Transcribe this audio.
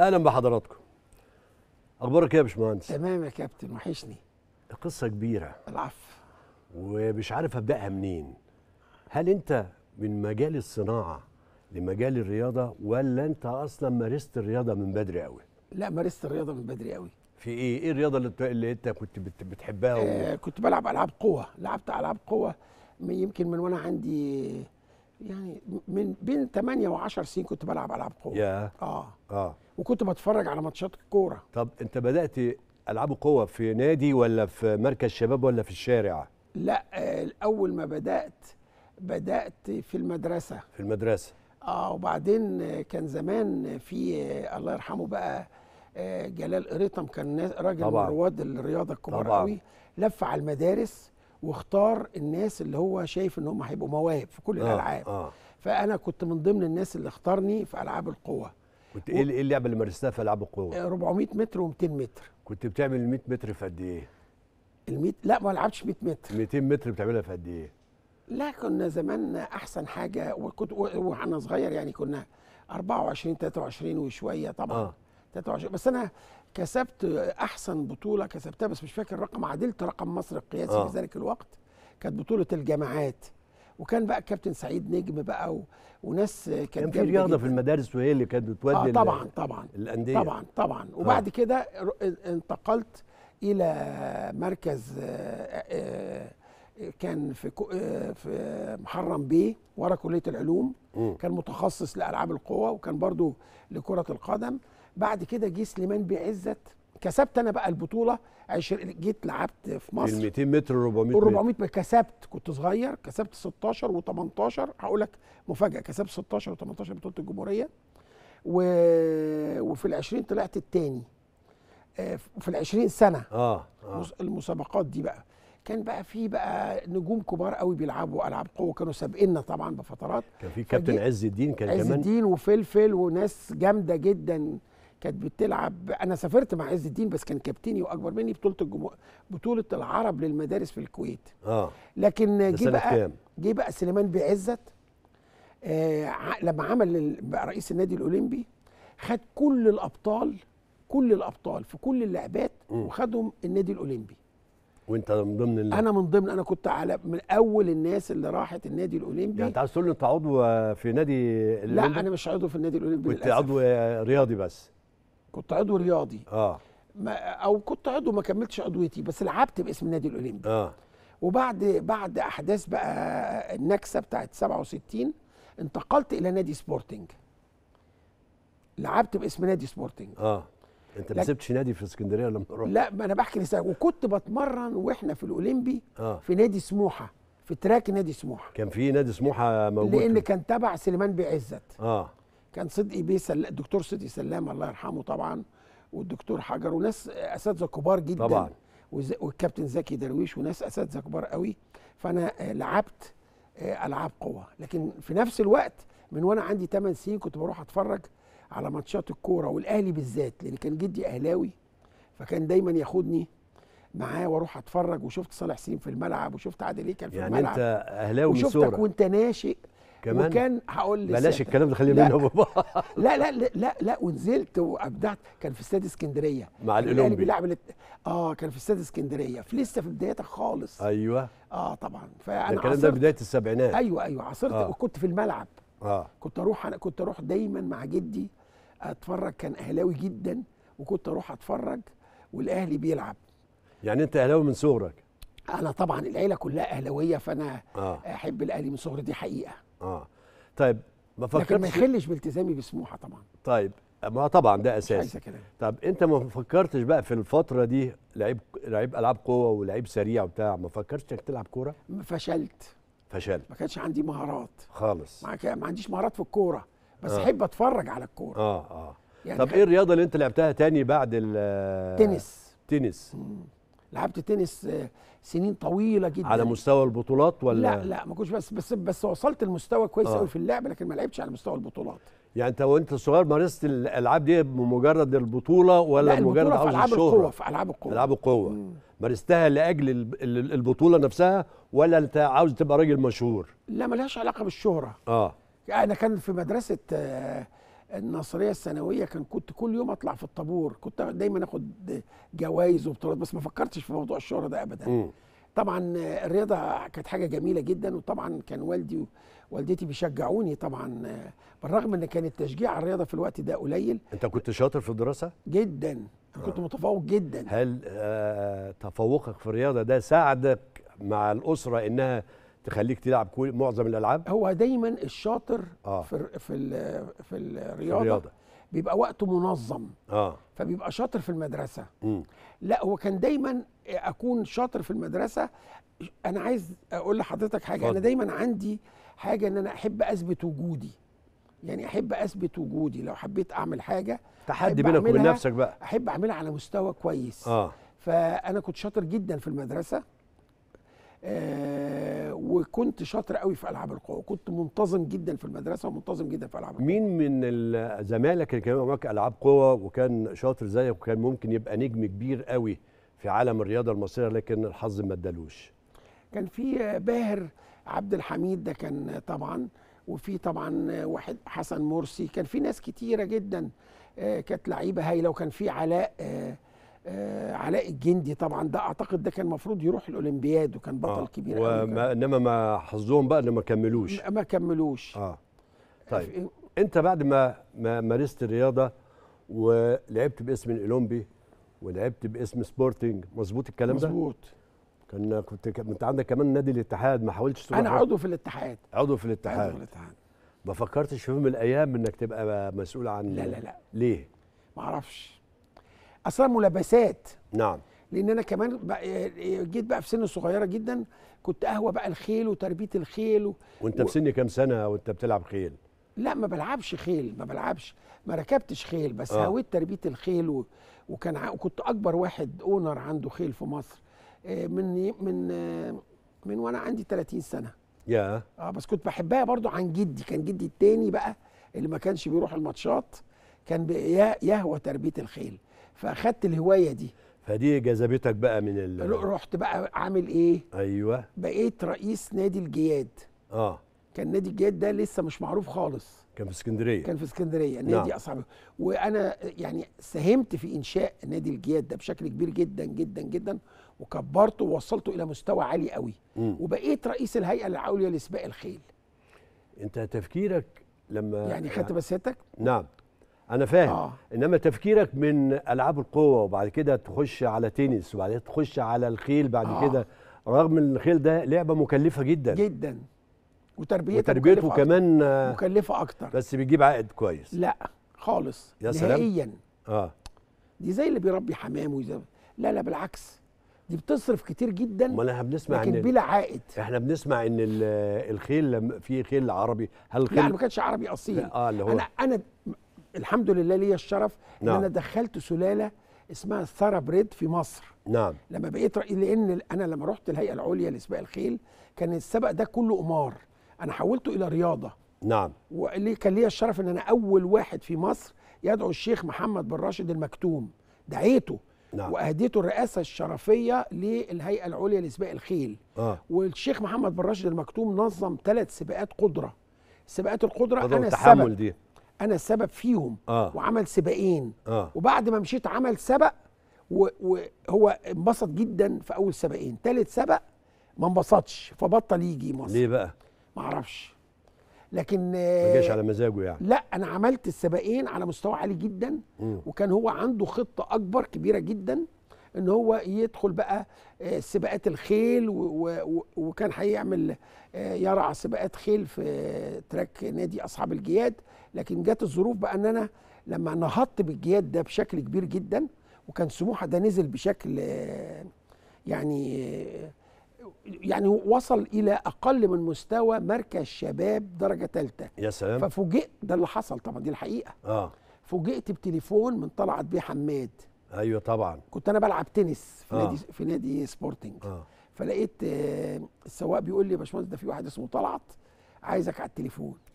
اهلا بحضراتكم اخبارك ايه يا باشمهندس تمام يا كابتن وحشني قصه كبيره العفو ومش عارف ابداها منين هل انت من مجال الصناعه لمجال الرياضه ولا انت اصلا مارست الرياضه من بدري قوي لا مارست الرياضه من بدري قوي في ايه ايه الرياضه اللي, اللي انت كنت بتحبها و... آه كنت بلعب العاب قوه لعبت العاب قوه يمكن من وانا عندي يعني من بين 8 و10 سنين كنت بلعب العاب قوه yeah. اه اه وكنت بتفرج على ماتشات الكوره طب انت بدات العاب قوه في نادي ولا في مركز شباب ولا في الشارع لا آه، اول ما بدات بدات في المدرسه في المدرسه اه وبعدين كان زمان في آه، الله يرحمه بقى آه، جلال قريطم كان راجل من رواد الرياضه الكبار قوي لف على المدارس واختار الناس اللي هو شايف ان هم هيبقوا مواهب في كل آه الالعاب آه. فانا كنت من ضمن الناس اللي اختارني في العاب القوه كنت إيه و... ايه اللعبه اللي مارستها في العاب القوه 400 آه، متر و200 متر كنت بتعمل 100 متر في قد ايه ال 100 لا ما لعبتش 100 متر 200 متر بتعملها في قد ايه لا كنا زمان احسن حاجه وكنت وانا صغير يعني كنا 24 23 وشويه طبعا آه. 23 بس انا كسبت احسن بطوله كسبتها بس مش فاكر رقم عدلت رقم مصر القياسي آه. في ذلك الوقت كانت بطوله الجامعات وكان بقى كابتن سعيد نجم بقى و... وناس كان كان في رياضه في المدارس وهي اللي كانت بتودي آه طبعا طبعا الانديه طبعا طبعا آه. وبعد آه. كده انتقلت الى مركز آه، آه، كان في في محرم بيه ورا كليه العلوم م. كان متخصص لالعاب القوى وكان برضو لكره القدم بعد كده جه سليمان بعزت كسبت انا بقى البطوله عشر جيت لعبت في مصر ال 200 متر 400 متر 400 متر كسبت كنت صغير كسبت 16 و18 هقول لك مفاجاه كسبت 16 و18 بطوله الجمهوريه و... وفي ال 20 طلعت الثاني آه، في ال 20 سنه اه, آه. المسابقات دي بقى كان بقى في بقى نجوم كبار قوي بيلعبوا العاب قوه كانوا سابقنا طبعا بفترات كان في كابتن عز الدين كان عز كمان عز الدين وفلفل وناس جامده جدا كانت بتلعب انا سافرت مع عز الدين بس كان كابتني واكبر مني بطوله الجمهور بطوله العرب للمدارس في الكويت اه لكن جه بقى جه بقى سليمان بعزت آه لما عمل بقى رئيس النادي الاولمبي خد كل الابطال كل الابطال في كل اللعبات وخدهم النادي الاولمبي وانت من ضمن اللي... انا من ضمن انا كنت على من اول الناس اللي راحت النادي الاولمبي يعني انت عايز تقول انت عضو في نادي الاولمبي لا انا مش عضو في النادي الاولمبي كنت عضو رياضي بس كنت عضو رياضي اه ما او كنت عضو ما كملتش عضويتي بس لعبت باسم النادي الاولمبي اه وبعد بعد احداث بقى النكسه بتاعت 67 انتقلت الى نادي سبورتنج لعبت باسم نادي سبورتنج اه انت ما سبتش نادي في اسكندريه لما رحت لا ما انا بحكي لسه وكنت بتمرن واحنا في الاولمبي آه. في نادي سموحه في تراك نادي سموحه كان في نادي سموحه موجود لان كان تبع سليمان بعزت اه كان صدقي بيه سل... الدكتور صدقي سلام الله يرحمه طبعا والدكتور حجر وناس اساتذه كبار جدا طبعا وز... والكابتن زكي درويش وناس اساتذه كبار قوي فانا آه، لعبت آه، العاب قوه لكن في نفس الوقت من وانا عندي 8 سنين كنت بروح اتفرج على ماتشات الكوره والاهلي بالذات لان كان جدي اهلاوي فكان دايما ياخدني معاه واروح اتفرج وشفت صالح سليم في الملعب وشفت عادل إيه كان في يعني الملعب يعني انت اهلاوي وشفتك وانت ناشئ كمان وكان هقول لك بلاش الكلام ده خلينا بينا بابا لا لا لا لا, لا ونزلت وابدعت كان في استاد اسكندريه مع الاولمبي بيلعب لت... اه كان في استاد اسكندريه في لسه في بدايتها خالص ايوه اه طبعا فانا الكلام ده بدايه السبعينات ايوه ايوه عاصرت آه. وكنت في الملعب اه كنت اروح انا كنت اروح دايما مع جدي اتفرج كان اهلاوي جدا وكنت اروح اتفرج والاهلي بيلعب يعني انت اهلاوي من صغرك انا طبعا العيله كلها اهلاويه فانا آه. احب الاهلي من صغري دي حقيقه اه طيب ما فكرتش لكن ما يخلش بالتزامي بسموحه طبعا طيب ما طبعا ده اساسي طب انت ما فكرتش بقى في الفتره دي لعيب لعيب العاب قوه ولعيب سريع وبتاع ما فكرتش انك تلعب كوره فشلت فشلت ما كانش عندي مهارات خالص ما, ما عنديش مهارات في الكوره بس آه. احب آه. اتفرج على الكوره اه اه يعني طب ايه الرياضه اللي انت لعبتها تاني بعد التنس تنس مم. لعبت تنس آه، سنين طويله جدا على مستوى البطولات ولا لا لا ما كنتش بس بس بس وصلت لمستوى كويس قوي آه. في اللعب لكن ما لعبتش على مستوى البطولات يعني انت وانت صغير مارست الالعاب دي بمجرد البطوله ولا مجرد عاوز الشهره؟ العاب القوه في العاب القوه العاب القوه مارستها لاجل البطوله نفسها ولا انت عاوز تبقى راجل مشهور؟ لا ملهاش علاقه بالشهره اه انا كان في مدرسه آه النصريه الثانويه كان كنت كل يوم اطلع في الطابور كنت دايما اخد جوائز وبطولات بس ما فكرتش في موضوع الشهره ده ابدا م. طبعا الرياضه كانت حاجه جميله جدا وطبعا كان والدي والدتي بيشجعوني طبعا بالرغم ان كان التشجيع على الرياضه في الوقت ده قليل انت كنت شاطر في الدراسه جدا آه. كنت متفوق جدا هل آه تفوقك في الرياضه ده ساعدك مع الاسره انها تخليك تلعب كل معظم الالعاب هو دايما الشاطر آه. في في في الرياضه, في الرياضة. بيبقى وقته منظم آه. فبيبقى شاطر في المدرسه م. لا هو كان دايما اكون شاطر في المدرسه انا عايز اقول لحضرتك حاجه فضل. انا دايما عندي حاجه ان انا احب اثبت وجودي يعني احب اثبت وجودي لو حبيت اعمل حاجه تحدي بينك وبين نفسك بقى احب اعملها على مستوى كويس آه. فانا كنت شاطر جدا في المدرسه آه، وكنت شاطر قوي في العاب القوى كنت منتظم جدا في المدرسه ومنتظم جدا في العاب القوى مين من زمالك اللي كان معاك العاب قوى وكان شاطر زيك وكان ممكن يبقى نجم كبير قوي في عالم الرياضه المصريه لكن الحظ ما ادالوش كان في باهر عبد الحميد ده كان طبعا وفي طبعا واحد حسن مرسي كان في ناس كتيره جدا آه، كانت لعيبه هايله وكان في علاء آه، آه، علاء الجندي طبعا ده اعتقد ده كان المفروض يروح الاولمبياد وكان بطل آه كبير وما انما ما حظهم بقى ان ما كملوش ما كملوش اه طيب انت بعد ما ما مارست الرياضه ولعبت باسم الاولمبي ولعبت باسم سبورتنج مظبوط الكلام ده مظبوط كان كنت انت عندك كمان نادي الاتحاد ما حاولتش تروح انا عضو في الاتحاد عضو في الاتحاد عضو في الاتحاد ما فكرتش في يوم من الايام انك تبقى مسؤول عن لا لا لا ليه ما اعرفش اصلا ملابسات نعم لان انا كمان بقى آه، جيت بقى في سن صغيره جدا كنت اهوى بقى الخيل وتربيه الخيل و... وانت في سن كام سنه وانت بتلعب خيل لا ما بلعبش خيل ما بلعبش ما ركبتش خيل بس آه. هويت تربيه الخيل و... وكان ع... وكنت اكبر واحد اونر عنده خيل في مصر آه، من من آه، من وانا عندي 30 سنه يا yeah. اه بس كنت بحبها برضو عن جدي كان جدي التاني بقى اللي ما كانش بيروح الماتشات كان يهوى تربيه الخيل فاخدت الهوايه دي فدي جذبتك بقى من ال رحت بقى عامل ايه؟ ايوه بقيت رئيس نادي الجياد اه كان نادي الجياد ده لسه مش معروف خالص كان في اسكندريه كان في اسكندريه نادي نعم. اصعب وانا يعني ساهمت في انشاء نادي الجياد ده بشكل كبير جدا جدا جدا وكبرته ووصلته الى مستوى عالي قوي م. وبقيت رئيس الهيئه العليا لسباق الخيل انت تفكيرك لما يعني خدت يعني بسيتك نعم انا فاهم آه. انما تفكيرك من العاب القوه وبعد كده تخش على تنس وبعد كده تخش على الخيل بعد آه. كده رغم ان الخيل ده لعبه مكلفه جدا جدا وتربيته وتربيته مكلفة كمان أكتر. آه، مكلفه اكتر بس بيجيب عائد كويس لا خالص يا نهائيا سلام. اه دي زي اللي بيربي حمام وزي لا لا بالعكس دي بتصرف كتير جدا ما احنا بنسمع لكن بلا عائد احنا بنسمع ان الخيل في خيل عربي هل الخيل لا ما كانش عربي اصيل اه اللي هو انا انا الحمد لله ليا الشرف نعم. ان انا نعم. دخلت سلاله اسمها ثرى بريد في مصر نعم لما بقيت رئيس لان انا لما رحت الهيئه العليا لسباق الخيل كان السبق ده كله قمار انا حولته الى رياضه نعم واللي كان ليا الشرف ان انا اول واحد في مصر يدعو الشيخ محمد بن راشد المكتوم دعيته نعم. واهديته الرئاسه الشرفيه للهيئه العليا لسباق الخيل آه. والشيخ محمد بن راشد المكتوم نظم ثلاث سباقات قدره سباقات القدره انا السبق دي. انا السبب فيهم آه. وعمل سباقين آه. وبعد ما مشيت عمل سبق وهو انبسط جدا في اول سباقين ثالث سبق ما انبسطش فبطل يجي مصر ليه بقى ما اعرفش لكن ما جاش على مزاجه يعني لا انا عملت السباقين على مستوى عالي جدا م. وكان هو عنده خطه اكبر كبيره جدا ان هو يدخل بقى آه، سباقات الخيل وكان هيعمل آه، يرعى سباقات خيل في تراك نادي اصحاب الجياد لكن جت الظروف بقى ان انا لما نهضت بالجياد ده بشكل كبير جدا وكان سموحه ده نزل بشكل آه، يعني يعني وصل الى اقل من مستوى مركز شباب درجه ثالثه يا سلام ففوجئت ده اللي حصل طبعا دي الحقيقه اه فوجئت بتليفون من طلعت بيه حماد ايوه طبعا كنت انا بلعب تنس في آه. نادي في نادي سبورتنج آه. فلقيت آه، السواق بيقول لي يا باشمهندس ده في واحد اسمه طلعت عايزك على التليفون